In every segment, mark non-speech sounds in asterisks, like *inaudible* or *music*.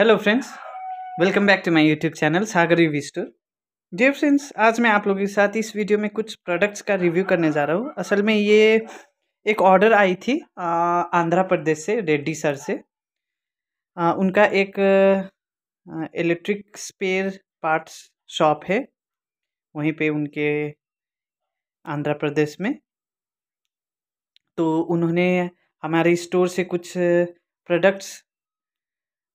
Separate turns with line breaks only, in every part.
hello friends welcome back to my YouTube channel Sagar U store dear friends आज मैं आप लोगों के साथ इस वीडियो में कुछ प्रोडक्ट्स का रिव्यू करने जा रहा हूँ असल में ये एक ऑर्डर आई थी आंध्र प्रदेश से रेड्डी सर से आ, उनका एक इलेक्ट्रिक स्पेयर पार्ट्स शॉप है वहीं पे उनके आंध्र प्रदेश में तो उन्होंने हमारे स्टोर से कुछ प्रोडक्ट्स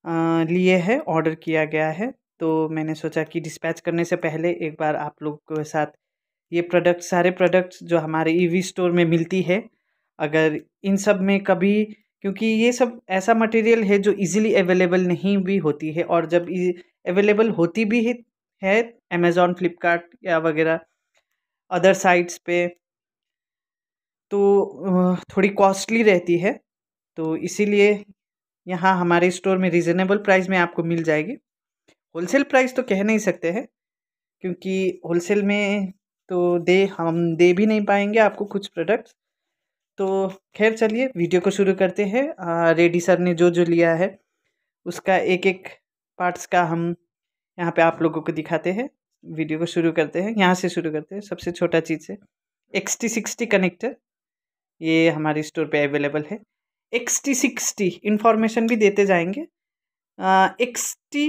लिए है ऑर्डर किया गया है तो मैंने सोचा कि डिस्पैच करने से पहले एक बार आप लोग के साथ ये प्रोडक्ट सारे प्रोडक्ट्स जो हमारे ईवी स्टोर में मिलती है अगर इन सब में कभी क्योंकि ये सब ऐसा मटेरियल है जो इजीली अवेलेबल नहीं भी होती है और जब अवेलेबल होती भी है अमेज़ॉन फ्लिपकार्ट या वगैरह अदर साइट्स पे तो थोड़ी कॉस्टली रहती है तो इसीलिए यहाँ हमारे स्टोर में रिजनेबल प्राइस में आपको मिल जाएगी होलसेल प्राइस तो कह नहीं सकते हैं क्योंकि होलसेल में तो दे हम दे भी नहीं पाएंगे आपको कुछ प्रोडक्ट्स तो खैर चलिए वीडियो को शुरू करते हैं रेडी सर ने जो जो लिया है उसका एक एक पार्ट्स का हम यहाँ पे आप लोगों को दिखाते हैं वीडियो को शुरू करते हैं यहाँ से शुरू करते हैं सबसे छोटा चीज़ है एक्सटी सिक्सटी कनेक्टर ये हमारे स्टोर पे अवेलेबल है एक्सटी सिक्सटी इन्फॉर्मेशन भी देते जाएंगे एक्सटी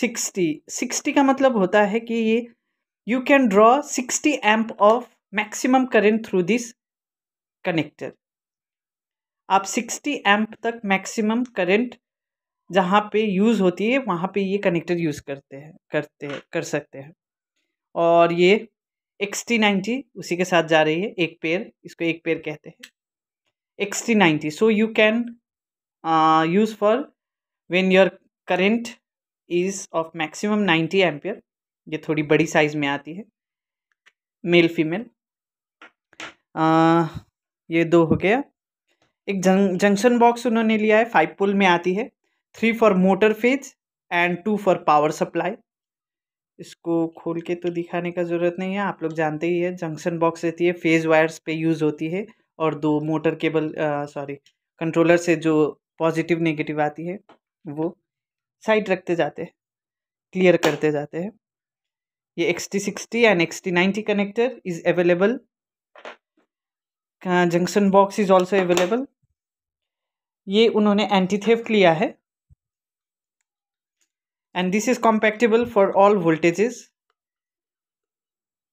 सिक्सटी सिक्सटी का मतलब होता है कि ये you can draw sixty amp of maximum current through this connector आप सिक्सटी एम्प तक मैक्सिमम करेंट जहाँ पे यूज़ होती है वहाँ पे ये कनेक्टर यूज़ करते हैं करते हैं कर सकते हैं और ये एक्स टी नाइन्टी उसी के साथ जा रही है एक पेयर इसको एक पेयर कहते हैं xt90 so you can uh, use for when your current is of maximum 90 ampere ये थोड़ी बड़ी साइज में आती है मेल फीमेल uh, ये दो हो गया एक जं, जंक्शन बॉक्स उन्होंने लिया है फाइव पुल में आती है three for motor phase and two for power supply इसको खोल के तो दिखाने का ज़रूरत नहीं है आप लोग जानते ही है जंक्शन बॉक्स रहती है फेज वायर्स पे यूज़ होती है और दो मोटर केबल सॉरी कंट्रोलर से जो पॉजिटिव नेगेटिव आती है वो साइड रखते जाते हैं क्लियर करते जाते हैं ये X T sixty and X T ninety connector is available junction box is also available ये उन्होंने एंटी थेफ्ट लिया है and this is compatible for all voltages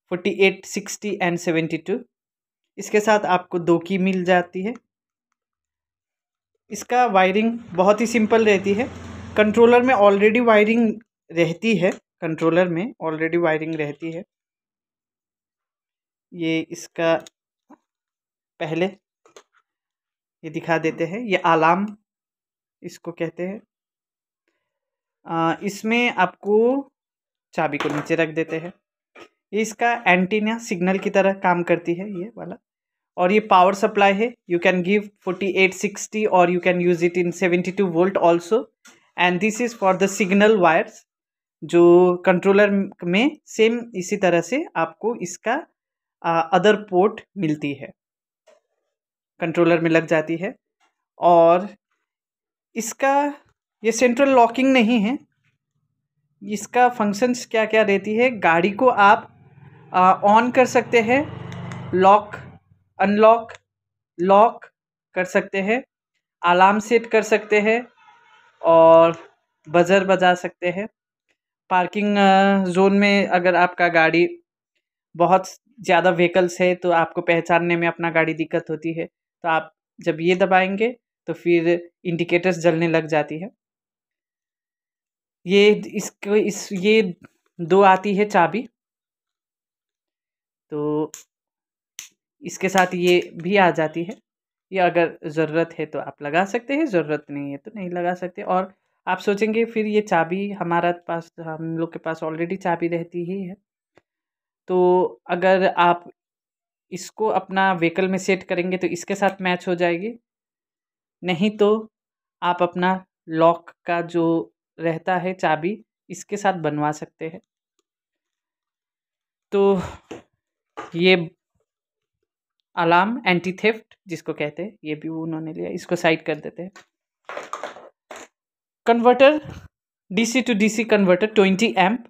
forty eight sixty and seventy two इसके साथ आपको दो की मिल जाती है इसका वायरिंग बहुत ही सिंपल रहती है कंट्रोलर में ऑलरेडी वायरिंग रहती है कंट्रोलर में ऑलरेडी वायरिंग रहती है ये इसका पहले ये दिखा देते हैं ये आलाम इसको कहते हैं इसमें आपको चाबी को नीचे रख देते हैं ये इसका एंटीना सिग्नल की तरह काम करती है ये वाला और ये पावर सप्लाई है यू कैन गिव 4860 और you can use it in 72 volt also and this is for the signal wires जो कंट्रोलर में सेम इसी तरह से आपको इसका अदर पोर्ट मिलती है कंट्रोलर में लग जाती है और इसका ये सेंट्रल लॉकिंग नहीं है इसका फंक्शंस क्या क्या रहती है गाड़ी को आप ऑन कर सकते हैं लॉक अनलॉक लॉक कर सकते हैं अलार्म सेट कर सकते हैं और बजर बजा सकते हैं पार्किंग जोन uh, में अगर आपका गाड़ी बहुत ज़्यादा व्हीकल्स है तो आपको पहचानने में अपना गाड़ी दिक्कत होती है तो आप जब ये दबाएंगे तो फिर इंडिकेटर्स जलने लग जाती है ये इसको इस ये दो आती है चाबी तो इसके साथ ये भी आ जाती है ये अगर ज़रूरत है तो आप लगा सकते हैं ज़रूरत नहीं है तो नहीं लगा सकते और आप सोचेंगे फिर ये चाबी हमारा पास हम लोग के पास ऑलरेडी चाबी रहती ही है तो अगर आप इसको अपना व्हीकल में सेट करेंगे तो इसके साथ मैच हो जाएगी नहीं तो आप अपना लॉक का जो रहता है चाबी इसके साथ बनवा सकते हैं तो ये अलार्म एंटी थेफ्ट जिसको कहते हैं ये भी उन्होंने लिया इसको साइड कर देते हैं converter DC to DC converter twenty amp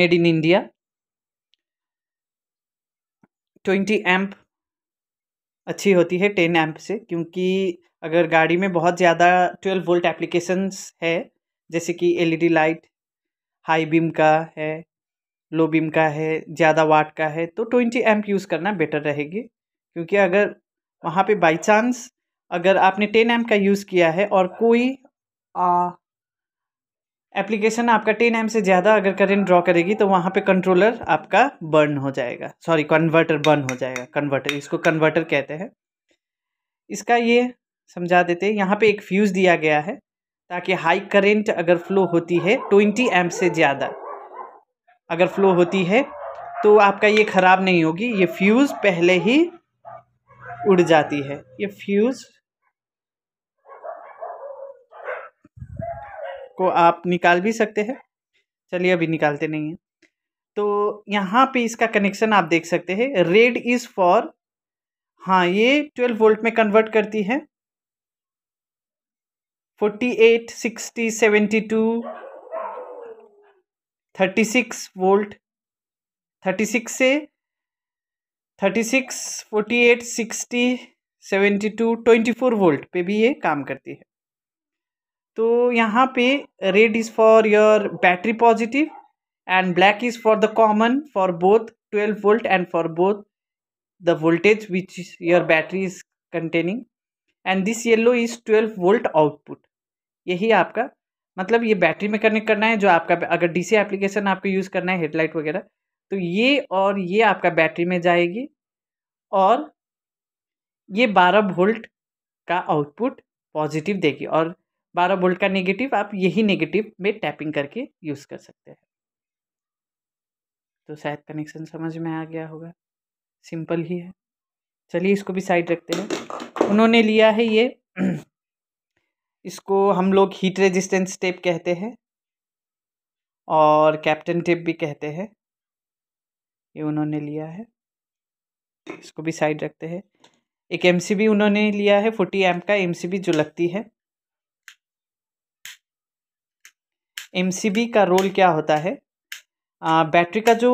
made in India twenty amp अच्छी होती है टेन एम्प से क्योंकि अगर गाड़ी में बहुत ज़्यादा ट्वेल्व वोल्ट एप्लीकेशंस है जैसे कि एलईडी लाइट हाई बीम का है लो बीम का है ज़्यादा वाट का है तो ट्वेंटी एम्प यूज़ करना बेटर रहेगी क्योंकि अगर वहाँ पे बाई चांस अगर आपने टेन एम का यूज़ किया है और कोई एप्लीकेशन आपका टेन एम से ज़्यादा अगर करेंट ड्रॉ करेगी तो वहाँ पे कंट्रोलर आपका बर्न हो जाएगा सॉरी कन्वर्टर बर्न हो जाएगा कन्वर्टर इसको कन्वर्टर कहते हैं इसका ये समझा देते हैं यहाँ पे एक फ्यूज़ दिया गया है ताकि हाई करेंट अगर फ्लो होती है ट्वेंटी एम से ज़्यादा अगर फ्लो होती है तो आपका ये ख़राब नहीं होगी ये फ्यूज़ पहले ही उड़ जाती है ये फ्यूज़ को आप निकाल भी सकते हैं चलिए अभी निकालते नहीं हैं तो यहाँ पे इसका कनेक्शन आप देख सकते हैं रेड इज़ फॉर हाँ ये ट्वेल्व वोल्ट में कन्वर्ट करती है forty eight sixty seventy two thirty six volt thirty six से thirty six forty eight sixty seventy two twenty four volt पे भी ये काम करती है तो यहाँ पे red is for your battery positive and black is for the common for both twelve volt and for both the voltage which your battery is containing and this yellow is twelve volt output यही आपका मतलब ये battery में connect करना है जो आपका अगर डीसी एप्लीकेशन आपको यूज़ करना है हेडलाइट वगैरह तो ये और ये आपका बैटरी में जाएगी और ये 12 वोल्ट का आउटपुट पॉजिटिव देगी और 12 वोल्ट का नेगेटिव आप यही नेगेटिव में टैपिंग करके यूज़ कर सकते हैं तो शायद कनेक्शन समझ में आ गया होगा सिंपल ही है चलिए इसको भी साइड रखते हैं उन्होंने लिया है ये इसको हम लोग हीट रेजिस्टेंस टेप कहते हैं और कैप्टन टेप भी कहते हैं ये उन्होंने लिया है इसको भी साइड रखते हैं एक एम बी उन्होंने लिया है फोर्टी एम का एम जो लगती है एम का रोल क्या होता है आ, बैटरी का जो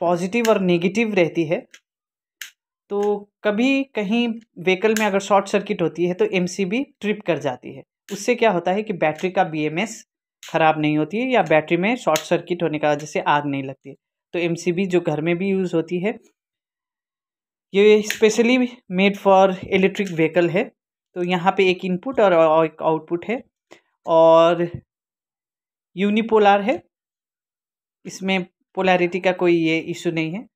पॉजिटिव और नेगेटिव रहती है तो कभी कहीं व्हीकल में अगर शॉर्ट सर्किट होती है तो एम ट्रिप कर जाती है उससे क्या होता है कि बैटरी का बी ख़राब नहीं होती है या बैटरी में शॉर्ट सर्किट होने का वजह से आग नहीं लगती है तो एम जो घर में भी यूज़ होती है ये specially made for electric vehicle है तो यहाँ पे एक इनपुट और एक आउटपुट है और यूनिपोलार है इसमें पोलैरिटी का कोई ये इशू नहीं है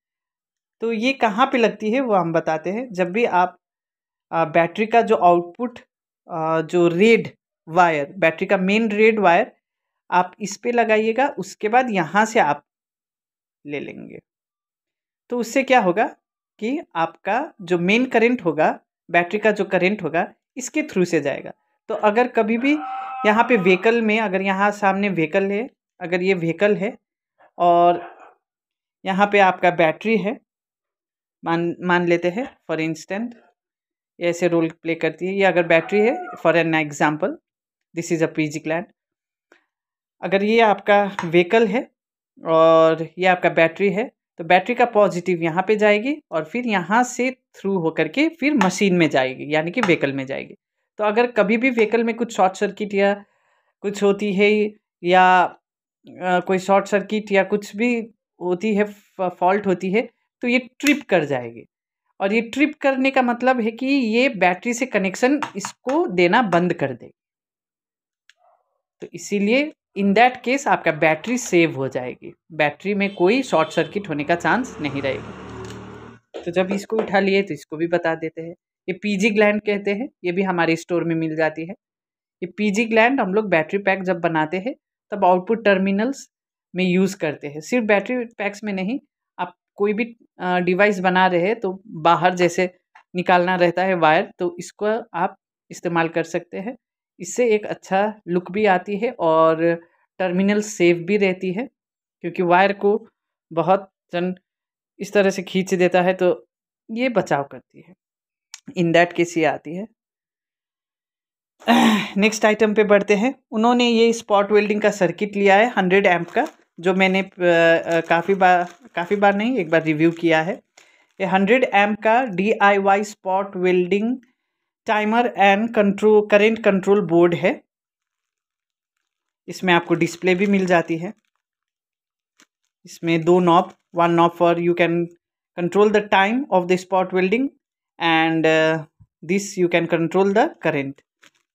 तो ये कहाँ पे लगती है वो हम बताते हैं जब भी आप बैटरी का जो आउटपुट जो रेड वायर बैटरी का मेन रेड वायर आप इस पर लगाइएगा उसके बाद यहाँ से आप ले लेंगे तो उससे क्या होगा कि आपका जो मेन करंट होगा बैटरी का जो करंट होगा इसके थ्रू से जाएगा तो अगर कभी भी यहाँ पे व्हीकल में अगर यहाँ सामने व्हीकल है अगर ये व्हीकल है और यहाँ पे आपका बैटरी है मान मान लेते हैं फॉर इंस्टेंट ऐसे रोल प्ले करती है ये अगर बैटरी है for an example this is a PG क्लैंड अगर ये आपका व्हीकल है और ये आपका बैटरी है तो बैटरी का पॉजिटिव यहाँ पे जाएगी और फिर यहाँ से थ्रू होकर के फिर मशीन में जाएगी यानी कि व्हीकल में जाएगी तो अगर कभी भी व्हीकल में कुछ शॉर्ट सर्किट या कुछ होती है या आ, कोई शॉर्ट सर्किट या कुछ भी होती है फॉल्ट होती है तो ये ट्रिप कर जाएगी और ये ट्रिप करने का मतलब है कि ये बैटरी से कनेक्शन इसको देना बंद कर दे तो इसीलिए इन दैट केस आपका बैटरी सेव हो जाएगी बैटरी में कोई शॉर्ट सर्किट होने का चांस नहीं रहेगा तो जब इसको उठा लिए तो इसको भी बता देते हैं ये पीजी ग्लैंड कहते हैं ये भी हमारे स्टोर में मिल जाती है ये पीजी ग्लैंड हम लोग बैटरी पैक जब बनाते हैं तब आउटपुट टर्मिनल्स में यूज़ करते हैं सिर्फ बैटरी पैक्स में नहीं आप कोई भी डिवाइस बना रहे हैं तो बाहर जैसे निकालना रहता है वायर तो इसको आप इस्तेमाल कर सकते हैं इससे एक अच्छा लुक भी आती है और टर्मिनल सेफ भी रहती है क्योंकि वायर को बहुत जन इस तरह से खींच देता है तो ये बचाव करती है इन दैट केस ये आती है नेक्स्ट आइटम पे बढ़ते हैं उन्होंने ये स्पॉट वेल्डिंग का सर्किट लिया है हंड्रेड एम्प का जो मैंने काफ़ी बार काफ़ी बार नहीं एक बार रिव्यू किया है ये हंड्रेड एम्प का D I Y spot welding timer and control current control board है इसमें आपको डिस्प्ले भी मिल जाती है इसमें दो knob one knob for you can control the time of the spot welding and this you can control the current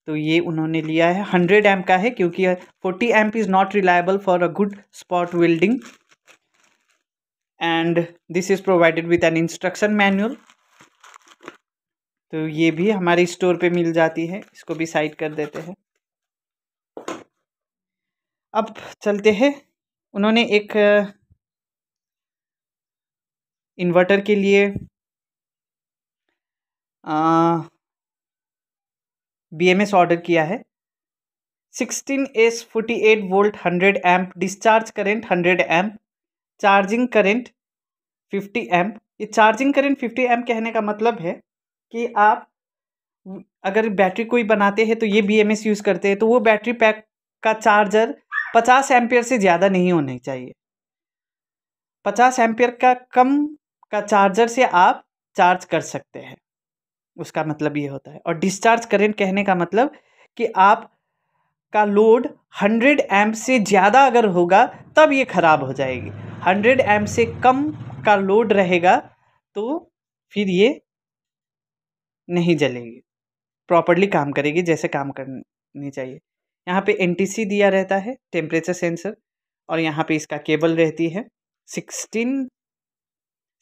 तो ये उन्होंने लिया है हंड्रेड एम का है क्योंकि forty amp is not reliable for a good spot welding and this is provided with an instruction manual तो ये भी हमारे स्टोर पे मिल जाती है इसको भी साइड कर देते हैं अब चलते हैं उन्होंने एक इन्वर्टर के लिए बी एम एस ऑर्डर किया है sixteen S forty eight volt hundred amp discharge current hundred amp charging current fifty amp ये चार्जिंग करेंट फिफ्टी एम्प कहने का मतलब है कि आप अगर बैटरी कोई बनाते हैं तो ये बी यूज़ करते हैं तो वो बैटरी पैक का चार्जर पचास एम्पियर से ज़्यादा नहीं होने चाहिए पचास एम्पियर का कम का चार्जर से आप चार्ज कर सकते हैं उसका मतलब ये होता है और डिस्चार्ज करेंट कहने का मतलब कि आप का लोड 100 एम्प से ज़्यादा अगर होगा तब ये ख़राब हो जाएगी 100 एम्प से कम का लोड रहेगा तो फिर ये नहीं जलेगी प्रॉपरली काम करेगी जैसे काम करनी चाहिए यहाँ पे एन दिया रहता है टेम्परेचर सेंसर और यहाँ पे इसका केबल रहती है सिक्सटीन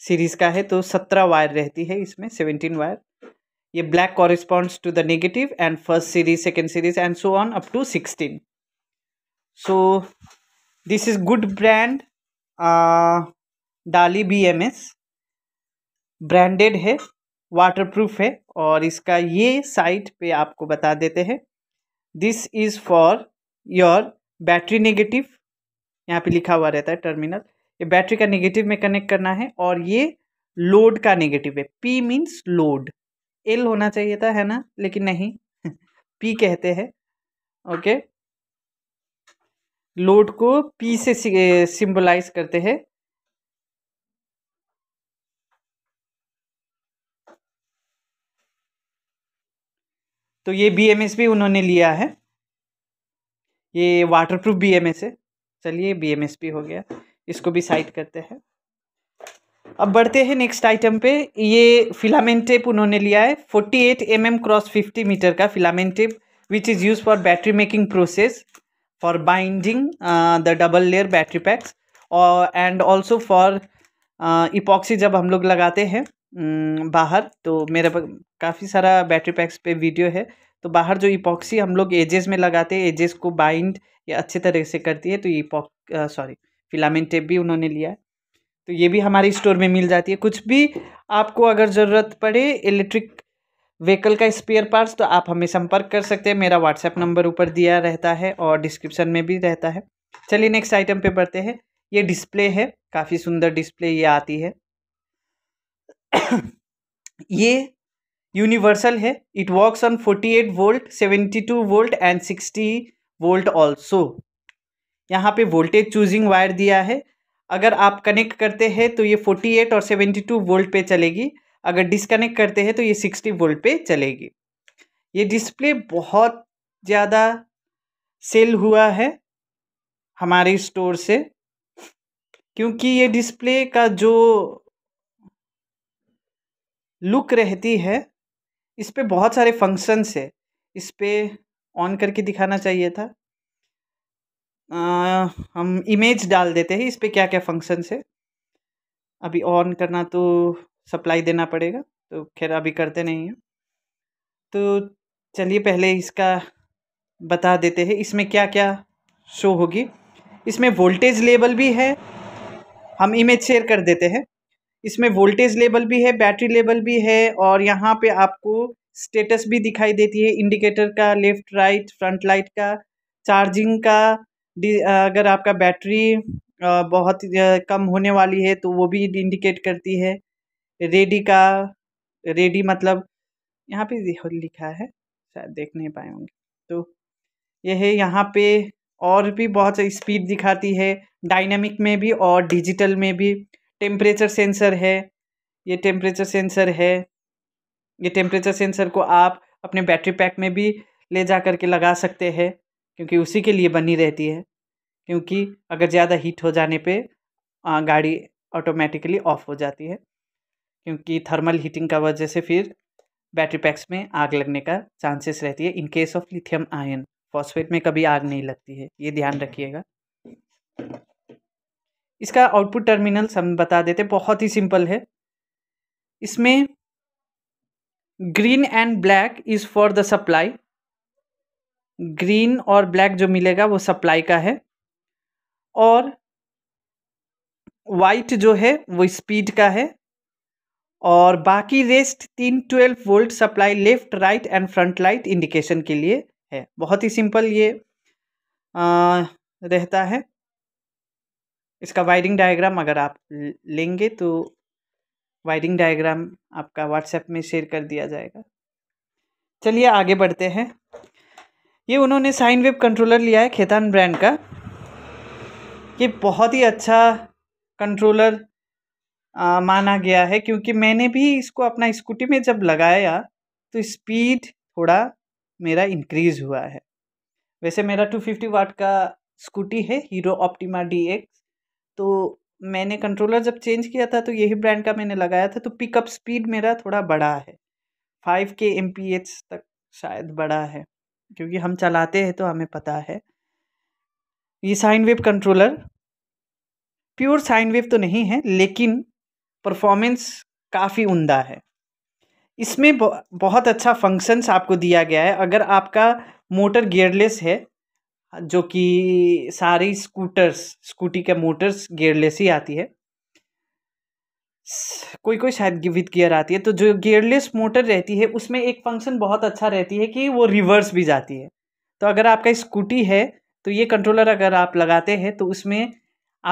सीरीज़ का है तो सत्रह वायर रहती है इसमें सेवनटीन वायर ये black corresponds to the negative and first series second series and so on up to sixteen so this is good brand Daly B M S branded है waterproof है और इसका ये साइट पे आपको बता देते हैं this is for your battery negative यहाँ पे लिखा हुआ रहता है टर्मिनल ये बैटरी का नेगेटिव में कनेक्ट करना है और ये लोड का नेगेटिव है पी मीन्स लोड एल होना चाहिए था है ना लेकिन नहीं पी *laughs* कहते हैं ओके लोड को पी से सिंबलाइज करते हैं तो ये बीएमएस भी उन्होंने लिया है ये वाटर प्रूफ बी है चलिए बी एम हो गया इसको भी साइड करते हैं अब बढ़ते हैं नेक्स्ट आइटम पे ये फिलामेंट टेप उन्होंने लिया है forty eight m cross fifty metre का filament tape which is use for battery making process for binding the double layer battery packs और एंड ऑल्सो फॉर इपॉक्सी जब हम लोग लगाते हैं बाहर तो मेरे काफ़ी सारा बैटरी पैक्स पे वीडियो है तो बाहर जो इपॉक्सी हम लोग एजेस में लगाते हैं एजेस को बाइंड या अच्छे तरह से करती है तो इपॉक सॉरी फिलामेंट टेप भी उन्होंने लिया है तो ये भी हमारे स्टोर में मिल जाती है कुछ भी आपको अगर ज़रूरत पड़े इलेक्ट्रिक व्हीकल का स्पेयर पार्ट्स तो आप हमें संपर्क कर सकते हैं मेरा व्हाट्सएप नंबर ऊपर दिया रहता है और डिस्क्रिप्शन में भी रहता है चलिए नेक्स्ट आइटम पे बढ़ते हैं ये डिस्प्ले है काफ़ी सुंदर डिस्प्ले ये आती है *coughs* ये यूनिवर्सल है it works on 48 volt 72 volt and 60 volt also यहाँ पे वोल्टेज चूजिंग वायर दिया है अगर आप कनेक्ट करते हैं तो ये 48 और 72 वोल्ट पे चलेगी अगर डिसकनेक्ट करते हैं तो ये 60 वोल्ट पे चलेगी ये डिस्प्ले बहुत ज़्यादा सेल हुआ है हमारे स्टोर से क्योंकि ये डिस्प्ले का जो लुक रहती है इस पर बहुत सारे फंक्शंस है इस पर ऑन करके दिखाना चाहिए था आ, हम इमेज डाल देते हैं इस पर क्या क्या फंक्शंस है अभी ऑन करना तो सप्लाई देना पड़ेगा तो खैर अभी करते नहीं हैं तो चलिए पहले इसका बता देते हैं इसमें क्या क्या शो होगी इसमें वोल्टेज लेवल भी है हम इमेज शेयर कर देते हैं इसमें वोल्टेज लेवल भी है बैटरी लेवल भी है और यहाँ पे आपको स्टेटस भी दिखाई देती है इंडिकेटर का लेफ्ट राइट फ्रंट लाइट का चार्जिंग का अगर आपका बैटरी बहुत कम होने वाली है तो वो भी इंडिकेट करती है रेडी का रेडी मतलब यहाँ पे लिखा है शायद देख नहीं पाए होंगे तो यह है यहाँ पे और भी बहुत स्पीड दिखाती है डायनेमिक में भी और डिजिटल में भी टेम्परेचर सेंसर है ये टेम्परेचर सेंसर है ये टेम्परेचर सेंसर को आप अपने बैटरी पैक में भी ले जा करके लगा सकते हैं क्योंकि उसी के लिए बनी रहती है क्योंकि अगर ज़्यादा हीट हो जाने पे गाड़ी ऑटोमेटिकली ऑफ हो जाती है क्योंकि थर्मल हीटिंग का वजह से फिर बैटरी पैक्स में आग लगने का चांसेस रहती है in case of lithium ion phosphate में कभी आग नहीं लगती है ये ध्यान रखिएगा इसका आउटपुट टर्मिनल हम बता देते बहुत ही सिंपल है इसमें green and black is for the supply green और ब्लैक जो मिलेगा वो सप्लाई का है और वाइट जो है वो स्पीड का है और बाकी रेस्ट तीन twelve volt supply left right and front light indication के लिए है बहुत ही सिंपल ये आ, रहता है इसका वायरिंग डायग्राम अगर आप लेंगे तो वायरिंग डायग्राम आपका व्हाट्सएप में शेयर कर दिया जाएगा चलिए आगे बढ़ते हैं ये उन्होंने साइन वेब कंट्रोलर लिया है खेतान ब्रांड का ये बहुत ही अच्छा कंट्रोलर आ, माना गया है क्योंकि मैंने भी इसको अपना स्कूटी में जब लगाया तो स्पीड थोड़ा मेरा इंक्रीज हुआ है वैसे मेरा 250 वाट का स्कूटी है हीरो ऑप्टिमा डी एक्स तो मैंने कंट्रोलर जब चेंज किया था तो यही ब्रांड का मैंने लगाया था तो पिकअप स्पीड मेरा थोड़ा बड़ा है फाइव के एम तक शायद बड़ा है क्योंकि हम चलाते हैं तो हमें पता है ये sine wave controller pure sine wave तो नहीं है लेकिन परफॉर्मेंस काफ़ी उमदा है इसमें बहुत अच्छा फंक्शंस आपको दिया गया है अगर आपका मोटर गियरलेस है जो कि सारी स्कूटर्स स्कूटी के मोटर्स गेयरलेस ही आती है कोई कोई शायद विद गियर आती है तो जो गियरलेस मोटर रहती है उसमें एक फंक्शन बहुत अच्छा रहती है कि वो रिवर्स भी जाती है तो अगर आपका स्कूटी है तो ये कंट्रोलर अगर आप लगाते हैं तो उसमें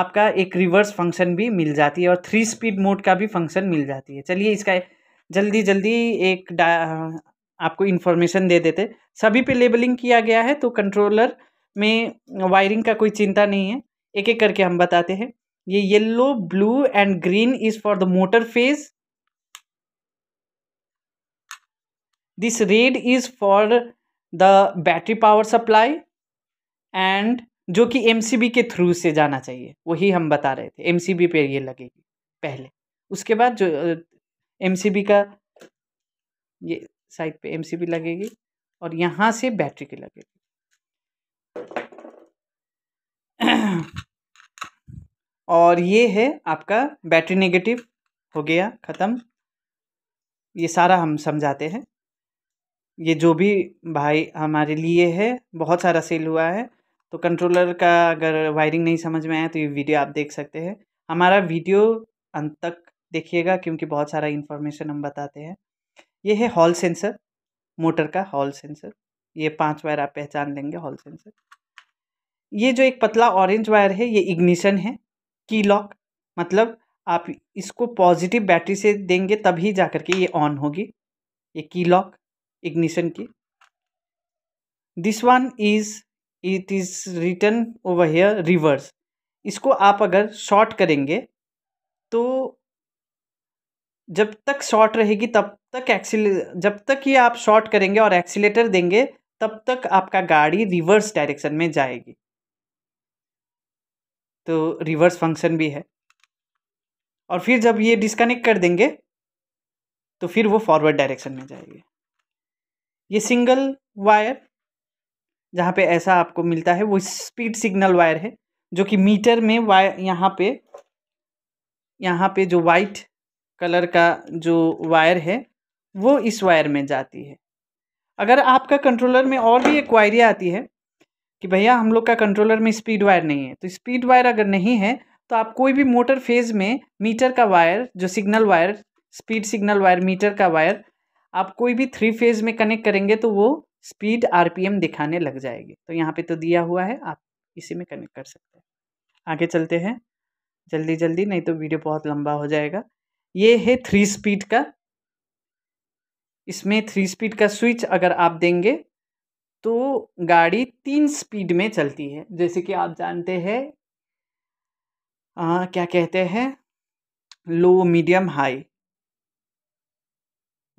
आपका एक रिवर्स फंक्शन भी मिल जाती है और थ्री स्पीड मोड का भी फंक्शन मिल जाती है चलिए इसका जल्दी जल्दी एक आपको इन्फॉर्मेशन दे देते सभी पे लेबलिंग किया गया है तो कंट्रोलर में वायरिंग का कोई चिंता नहीं है एक एक करके हम बताते हैं ये yellow blue and green is for the motor phase this red is for the battery power supply and जो कि एम के थ्रू से जाना चाहिए वही हम बता रहे थे एम पे ये लगेगी पहले उसके बाद जो एम का ये साइड पे एम लगेगी और यहाँ से बैटरी की लगेगी *clears throat* और ये है आपका बैटरी नेगेटिव हो गया ख़त्म ये सारा हम समझाते हैं ये जो भी भाई हमारे लिए है बहुत सारा सेल हुआ है तो कंट्रोलर का अगर वायरिंग नहीं समझ में आया तो ये वीडियो आप देख सकते हैं हमारा वीडियो अंत तक देखिएगा क्योंकि बहुत सारा इन्फॉर्मेशन हम बताते हैं ये है हॉल सेंसर मोटर का हॉल सेंसर ये पांच वायर आप पहचान लेंगे हॉल से ये जो एक पतला ऑरेंज वायर है ये इग्निशन है की लॉक मतलब आप इसको पॉजिटिव बैटरी से देंगे तभी जा करके ये ऑन होगी ये key lock ignition key this one is it is written over here reverse इसको आप अगर शॉर्ट करेंगे तो जब तक शॉर्ट रहेगी तब तक एक्सीले जब तक ये आप शॉर्ट करेंगे और एक्सीटर देंगे तब तक आपका गाड़ी रिवर्स डायरेक्शन में जाएगी तो रिवर्स फंक्शन भी है और फिर जब ये डिस्कनेक्ट कर देंगे तो फिर वो फॉरवर्ड डायरेक्शन में जाएगी ये सिंगल वायर जहाँ पे ऐसा आपको मिलता है वो स्पीड सिग्नल वायर है जो कि मीटर में वायर यहाँ पे यहाँ पे जो वाइट कलर का जो वायर है वो इस वायर में जाती है अगर आपका कंट्रोलर में और भी एक क्वायरी आती है कि भैया हम लोग का कंट्रोलर में स्पीड वायर नहीं है तो स्पीड वायर अगर नहीं है तो आप कोई भी मोटर फेज में मीटर का वायर जो signal wire speed signal wire meter का वायर आप कोई भी थ्री फेज में कनेक्ट करेंगे तो वो स्पीड आर दिखाने लग जाएगी तो यहाँ पर तो दिया हुआ है आप इसी में कनेक्ट कर सकते हैं आगे चलते हैं जल्दी जल्दी नहीं तो वीडियो बहुत लंबा हो जाएगा ये है थ्री स्पीड का इसमें थ्री स्पीड का स्विच अगर आप देंगे तो गाड़ी तीन स्पीड में चलती है जैसे कि आप जानते हैं क्या कहते हैं लो मीडियम हाई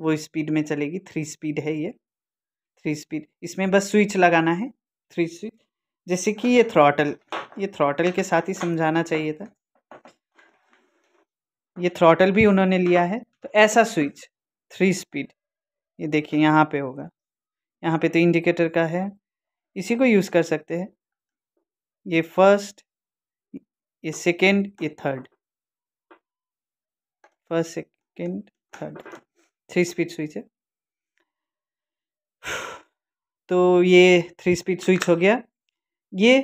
वो स्पीड में चलेगी थ्री स्पीड है ये थ्री स्पीड इसमें बस स्विच लगाना है थ्री स्विच जैसे कि ये थ्रॉटल ये थ्रॉटल के साथ ही समझाना चाहिए था ये थ्रॉटल भी उन्होंने लिया है तो ऐसा स्विच थ्री स्पीड ये देखिए यहाँ पे होगा यहाँ पे तो इंडिकेटर का है इसी को यूज़ कर सकते हैं ये फर्स्ट ये सेकेंड ये third first second third three speed switch है तो ये थ्री स्पीड स्विच हो गया ये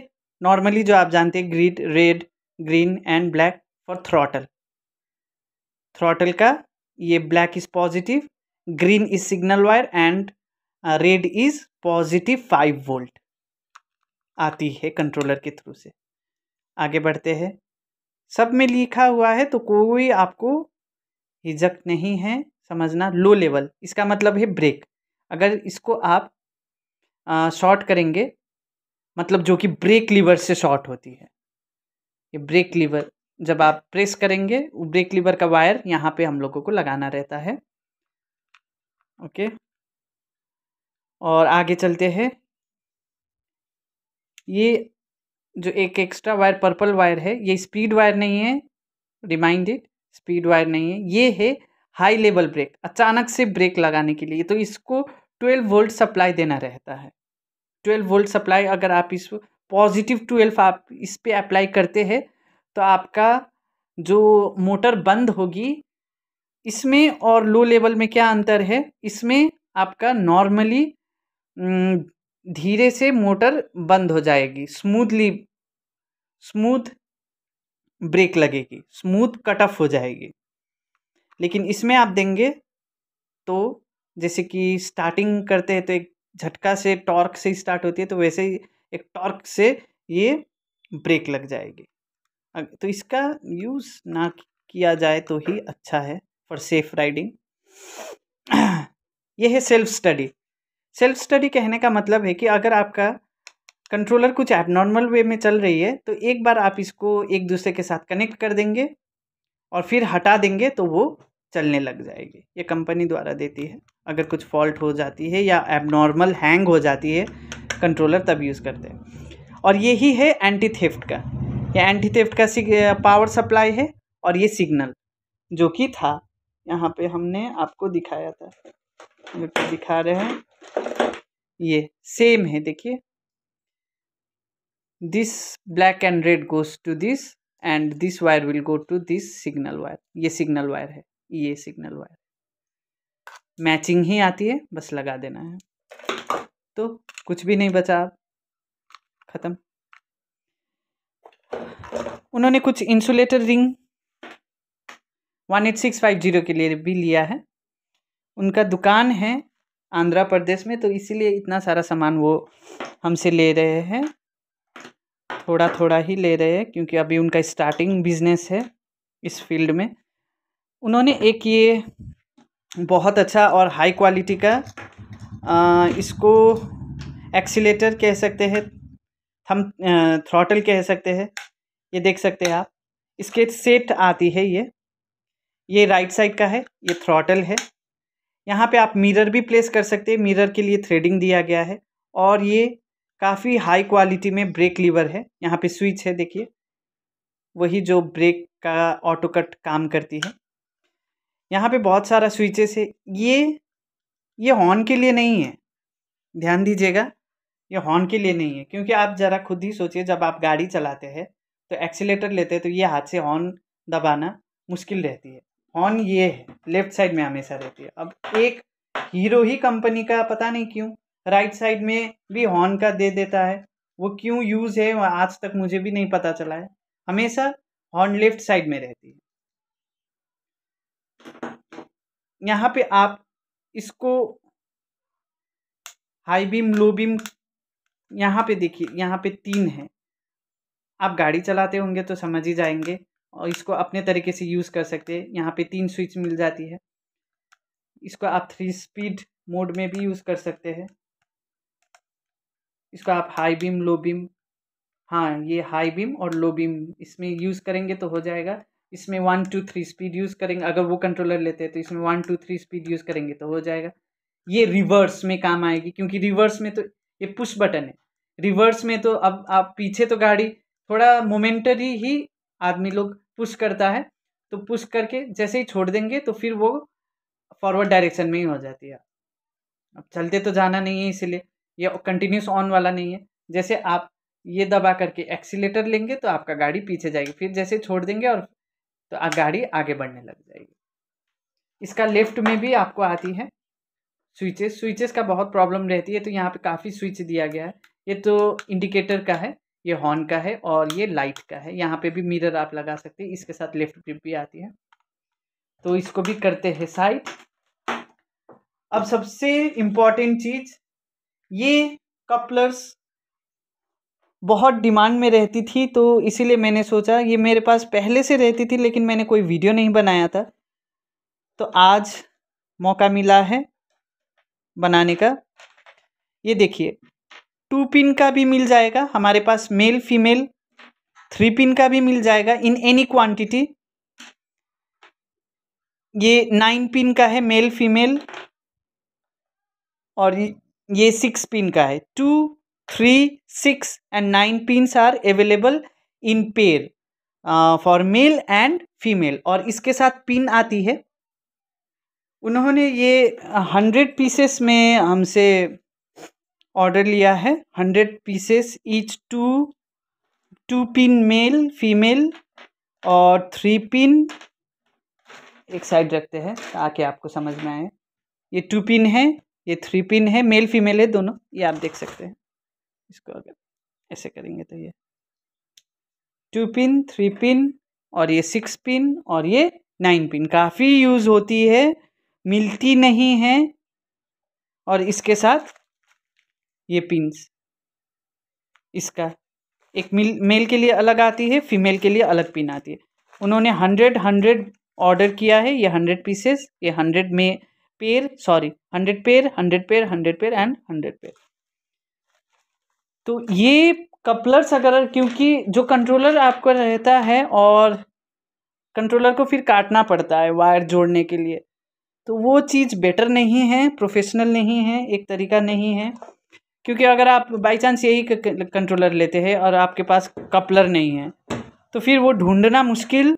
नॉर्मली जो आप जानते हैं green red green and black for throttle throttle का ये black is positive green is signal wire and uh, red is positive five volt आती है कंट्रोलर के थ्रू से आगे बढ़ते हैं सब में लिखा हुआ है तो कोई आपको हिजक नहीं है समझना लो लेवल इसका मतलब है ब्रेक अगर इसको आप शॉर्ट करेंगे मतलब जो कि ब्रेक लीवर से शॉर्ट होती है ये ब्रेक लीवर जब आप प्रेस करेंगे वो ब्रेक लीवर का वायर यहाँ पे हम लोगों को लगाना रहता है ओके और आगे चलते हैं ये जो एक एक्स्ट्रा वायर पर्पल वायर है ये स्पीड वायर नहीं है रिमाइंडेड स्पीड वायर नहीं है ये है हाई लेवल ब्रेक अचानक से ब्रेक लगाने के लिए तो इसको 12 वोल्ट सप्लाई देना रहता है 12 वोल्ट सप्लाई अगर आप इस पॉजिटिव 12 आप इस पर अप्लाई करते हैं तो आपका जो मोटर बंद होगी इसमें और लो लेवल में क्या अंतर है इसमें आपका नॉर्मली धीरे से मोटर बंद हो जाएगी स्मूथली स्मूथ ब्रेक लगेगी स्मूथ कट ऑफ हो जाएगी लेकिन इसमें आप देंगे तो जैसे कि स्टार्टिंग करते हैं तो एक झटका से टॉर्क से स्टार्ट होती है तो वैसे ही एक टॉर्क से ये ब्रेक लग जाएगी तो इसका यूज़ ना किया जाए तो ही अच्छा है फॉर सेफ राइडिंग यह है सेल्फ स्टडी सेल्फ स्टडी कहने का मतलब है कि अगर आपका कंट्रोलर कुछ एबनॉर्मल वे में चल रही है तो एक बार आप इसको एक दूसरे के साथ कनेक्ट कर देंगे और फिर हटा देंगे तो वो चलने लग जाएगी ये कंपनी द्वारा देती है अगर कुछ फॉल्ट हो जाती है या एबनॉर्मल हैंग हो जाती है कंट्रोलर तब यूज़ करते हैं और ये ही है एंटी थेफ्ट का ये एंटी थेफ्ट का पावर सप्लाई है और ये सिग्नल जो कि था यहाँ पे हमने आपको दिखाया था तो दिखा रहे हैं ये सेम है देखिए this black and red goes to this and this wire will go to this signal wire ये सिग्नल वायर है ये सिग्नल वायर मैचिंग ही आती है बस लगा देना है तो कुछ भी नहीं बचा ख़त्म उन्होंने कुछ insulator ring one eight six five zero के लिए भी लिया है उनका दुकान है आंध्र प्रदेश में तो इसीलिए इतना सारा सामान वो हमसे ले रहे हैं थोड़ा थोड़ा ही ले रहे हैं क्योंकि अभी उनका स्टार्टिंग बिजनेस है इस फील्ड में उन्होंने एक ये बहुत अच्छा और हाई क्वालिटी का आ, इसको एक्सीटर कह सकते हैं थम थ्रॉटल कह सकते हैं ये देख सकते हैं आप इसके सेट आती है ये ये राइट साइड का है ये थ्रॉटल है यहाँ पे आप मिरर भी प्लेस कर सकते हैं मिरर के लिए थ्रेडिंग दिया गया है और ये काफ़ी हाई क्वालिटी में ब्रेक लीवर है यहाँ पे स्विच है देखिए वही जो ब्रेक का ऑटो कट काम करती है यहाँ पे बहुत सारा स्विचेस है ये ये हॉर्न के लिए नहीं है ध्यान दीजिएगा ये हॉर्न के लिए नहीं है क्योंकि आप ज़रा खुद ही सोचिए जब आप गाड़ी चलाते हैं तो एक्सीटर लेते हैं तो ये हाथ से हॉर्न दबाना मुश्किल रहती है हॉर्न ये लेफ्ट साइड में हमेशा रहती है अब एक हीरो ही कंपनी का पता नहीं क्यों राइट साइड में भी हॉर्न का दे देता है वो क्यों यूज़ है आज तक मुझे भी नहीं पता चला है हमेशा हॉर्न लेफ्ट साइड में रहती है यहाँ पे आप इसको हाई बीम लो बीम यहाँ पे देखिए यहाँ पे तीन है आप गाड़ी चलाते होंगे तो समझ ही जाएंगे और इसको अपने तरीके से यूज़ कर सकते हैं यहाँ पे तीन स्विच मिल जाती है इसको आप थ्री स्पीड मोड में भी यूज़ कर सकते हैं इसको आप हाई बीम लो बीम हाँ ये हाई बीम और लो बीम इसमें यूज़ करेंगे तो हो जाएगा इसमें one two three speed use करेंगे अगर वो कंट्रोलर लेते हैं तो इसमें one two three speed use करेंगे तो हो जाएगा ये रिवर्स में काम आएगी क्योंकि रिवर्स में तो ये पुश बटन है रिवर्स में तो अब आप पीछे तो गाड़ी थोड़ा मोमेंटरी ही आदमी लोग पुश करता है तो पुश करके जैसे ही छोड़ देंगे तो फिर वो फॉरवर्ड डायरेक्शन में ही हो जाती है अब चलते तो जाना नहीं है इसीलिए ये कंटिन्यूस ऑन वाला नहीं है जैसे आप ये दबा करके एक्सीटर लेंगे तो आपका गाड़ी पीछे जाएगी फिर जैसे छोड़ देंगे और तो आप गाड़ी आगे बढ़ने लग जाएगी इसका लेफ्ट में भी आपको आती है स्विचेस स्विचेस का बहुत प्रॉब्लम रहती है तो यहाँ पे काफ़ी स्विच दिया गया है ये तो इंडिकेटर का है ये हॉर्न का है और ये लाइट का है यहाँ पे भी मिरर आप लगा सकते हैं इसके साथ लेफ्ट ग्रिप भी आती है तो इसको भी करते हैं साइड अब सबसे इम्पॉर्टेंट चीज़ ये कपलर्स बहुत डिमांड में रहती थी तो इसीलिए मैंने सोचा ये मेरे पास पहले से रहती थी लेकिन मैंने कोई वीडियो नहीं बनाया था तो आज मौका मिला है बनाने का ये देखिए टू पिन का भी मिल जाएगा हमारे पास मेल फीमेल थ्री पिन का भी मिल जाएगा इन एनी क्वांटिटी ये नाइन पिन का है मेल फीमेल और ये सिक्स पिन का है two three six and nine pin are available in pair for male and female और इसके साथ पिन आती है उन्होंने ये हंड्रेड पीसेस में हमसे ऑर्डर लिया है hundred pieces each two two pin male female और थ्री पिन एक साइड रखते हैं ताकि आपको समझ में आए ये टू पिन है ये थ्री पिन है मेल फीमेल है दोनों ये आप देख सकते हैं इसको अगर ऐसे करेंगे तो ये टू पिन थ्री पिन और ये सिक्स पिन और ये नाइन पिन काफ़ी यूज़ होती है मिलती नहीं है और इसके साथ ये पिंस इसका एक मिल मेल के लिए अलग आती है फीमेल के लिए अलग पिन आती है उन्होंने हंड्रेड हंड्रेड ऑर्डर किया है ये हंड्रेड पीसेस ये हंड्रेड में per sorry hundred per hundred per hundred pair and hundred pair तो ये कपलर्स अगर क्योंकि जो कंट्रोलर आपको रहता है और कंट्रोलर को फिर काटना पड़ता है वायर जोड़ने के लिए तो वो चीज़ बेटर नहीं है प्रोफेशनल नहीं है एक तरीका नहीं है क्योंकि अगर आप बाई चांस यही कंट्रोलर लेते हैं और आपके पास कपलर नहीं है तो फिर वो ढूंढना मुश्किल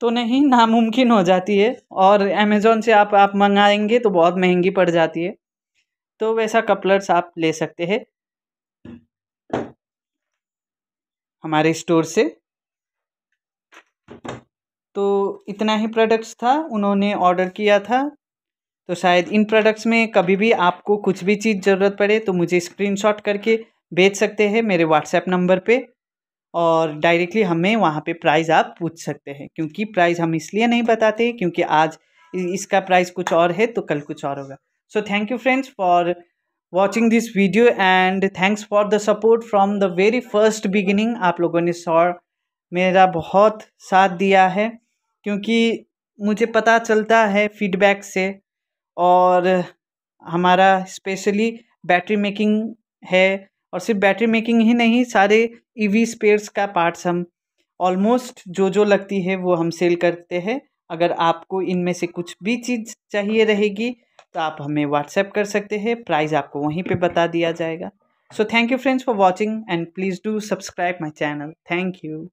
तो नहीं नामुमकिन हो जाती है और अमेज़ोन से आप आप मंगाएंगे तो बहुत महंगी पड़ जाती है तो वैसा कपलर्स आप ले सकते हैं हमारे स्टोर से तो इतना ही प्रोडक्ट्स था उन्होंने ऑर्डर किया था तो शायद इन प्रोडक्ट्स में कभी भी आपको कुछ भी चीज़ ज़रूरत पड़े तो मुझे स्क्रीनशॉट करके भेज सकते हैं मेरे व्हाट्सएप नंबर पे और डायरेक्टली हमें वहाँ पे प्राइस आप पूछ सकते हैं क्योंकि प्राइस हम इसलिए नहीं बताते क्योंकि आज इसका प्राइस कुछ और है तो कल कुछ और होगा so thank you friends for watching this video and thanks for the support from the very first beginning आप लोगों ने सॉ मेरा बहुत साथ दिया है क्योंकि मुझे पता चलता है फीडबैक से और हमारा स्पेशली बैटरी मेकिंग है और सिर्फ बैटरी मेकिंग ही नहीं सारे ईवी e स्पेयर्स का पार्ट्स हम ऑलमोस्ट जो जो लगती है वो हम सेल करते हैं अगर आपको इनमें से कुछ भी चीज़ चाहिए रहेगी तो आप हमें व्हाट्सएप कर सकते हैं प्राइस आपको वहीं पे बता दिया जाएगा so thank you friends for watching and please do subscribe my channel thank you